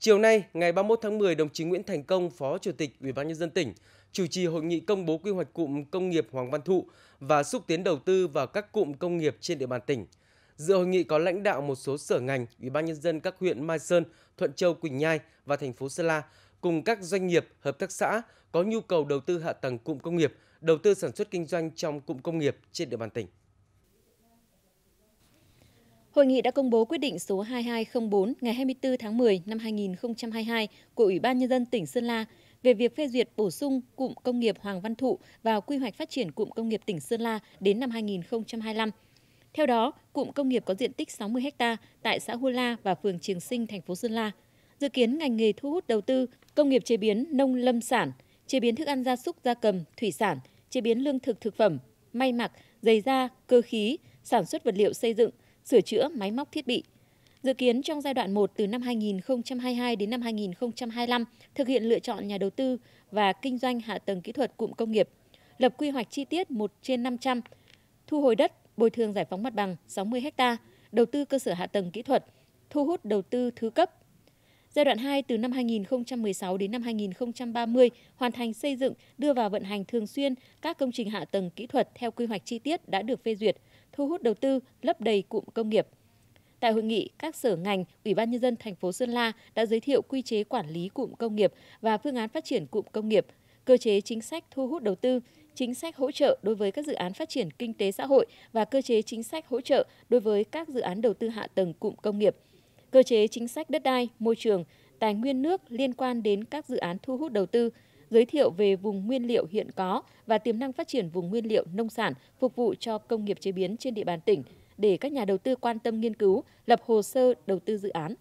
Chiều nay, ngày 31 tháng 10, đồng chí Nguyễn Thành Công, Phó Chủ tịch Ủy ban nhân dân tỉnh, chủ trì hội nghị công bố quy hoạch cụm công nghiệp Hoàng Văn Thụ và xúc tiến đầu tư vào các cụm công nghiệp trên địa bàn tỉnh. Dự hội nghị có lãnh đạo một số sở ngành, Ủy ban nhân dân các huyện Mai Sơn, Thuận Châu, Quỳnh Nhai và thành phố Sơn La cùng các doanh nghiệp, hợp tác xã có nhu cầu đầu tư hạ tầng cụm công nghiệp, đầu tư sản xuất kinh doanh trong cụm công nghiệp trên địa bàn tỉnh. Hội nghị đã công bố quyết định số 2204 ngày 24 tháng 10 năm 2022 của Ủy ban Nhân dân tỉnh Sơn La về việc phê duyệt bổ sung cụm công nghiệp Hoàng Văn Thụ vào quy hoạch phát triển cụm công nghiệp tỉnh Sơn La đến năm 2025. Theo đó, cụm công nghiệp có diện tích 60 ha tại xã Hua La và phường Trường Sinh, thành phố Sơn La. Dự kiến ngành nghề thu hút đầu tư công nghiệp chế biến nông lâm sản, chế biến thức ăn gia súc gia cầm, thủy sản, chế biến lương thực thực phẩm, may mặc, giày da, cơ khí, sản xuất vật liệu xây dựng, sửa chữa máy móc thiết bị. Dự kiến trong giai đoạn 1 từ năm 2022 đến năm 2025 thực hiện lựa chọn nhà đầu tư và kinh doanh hạ tầng kỹ thuật cụm công nghiệp, lập quy hoạch chi tiết 1 trên 500, thu hồi đất, bồi thường giải phóng mặt bằng 60 ha, đầu tư cơ sở hạ tầng kỹ thuật, thu hút đầu tư thứ cấp Giai đoạn 2 từ năm 2016 đến năm 2030 hoàn thành xây dựng, đưa vào vận hành thường xuyên các công trình hạ tầng kỹ thuật theo quy hoạch chi tiết đã được phê duyệt, thu hút đầu tư, lấp đầy cụm công nghiệp. Tại hội nghị, các sở ngành, Ủy ban nhân dân thành phố Sơn La đã giới thiệu quy chế quản lý cụm công nghiệp và phương án phát triển cụm công nghiệp, cơ chế chính sách thu hút đầu tư, chính sách hỗ trợ đối với các dự án phát triển kinh tế xã hội và cơ chế chính sách hỗ trợ đối với các dự án đầu tư hạ tầng cụm công nghiệp – cơ chế chính sách đất đai, môi trường, tài nguyên nước liên quan đến các dự án thu hút đầu tư, giới thiệu về vùng nguyên liệu hiện có và tiềm năng phát triển vùng nguyên liệu nông sản phục vụ cho công nghiệp chế biến trên địa bàn tỉnh để các nhà đầu tư quan tâm nghiên cứu, lập hồ sơ đầu tư dự án.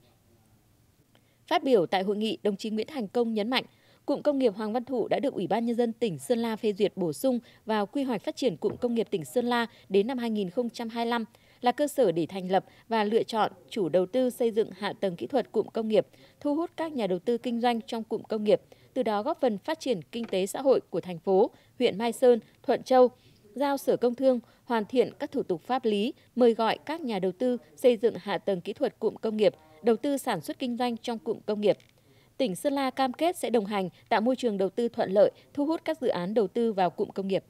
Phát biểu tại hội nghị, đồng chí Nguyễn Thành Công nhấn mạnh, Cụm công nghiệp Hoàng Văn Thụ đã được Ủy ban Nhân dân tỉnh Sơn La phê duyệt bổ sung vào quy hoạch phát triển cụm công nghiệp tỉnh Sơn La đến năm 2025 là cơ sở để thành lập và lựa chọn chủ đầu tư xây dựng hạ tầng kỹ thuật cụm công nghiệp, thu hút các nhà đầu tư kinh doanh trong cụm công nghiệp, từ đó góp phần phát triển kinh tế xã hội của thành phố, huyện Mai Sơn, Thuận Châu, giao Sở Công Thương hoàn thiện các thủ tục pháp lý, mời gọi các nhà đầu tư xây dựng hạ tầng kỹ thuật cụm công nghiệp, đầu tư sản xuất kinh doanh trong cụm công nghiệp tỉnh Sơn La cam kết sẽ đồng hành tạo môi trường đầu tư thuận lợi, thu hút các dự án đầu tư vào cụm công nghiệp.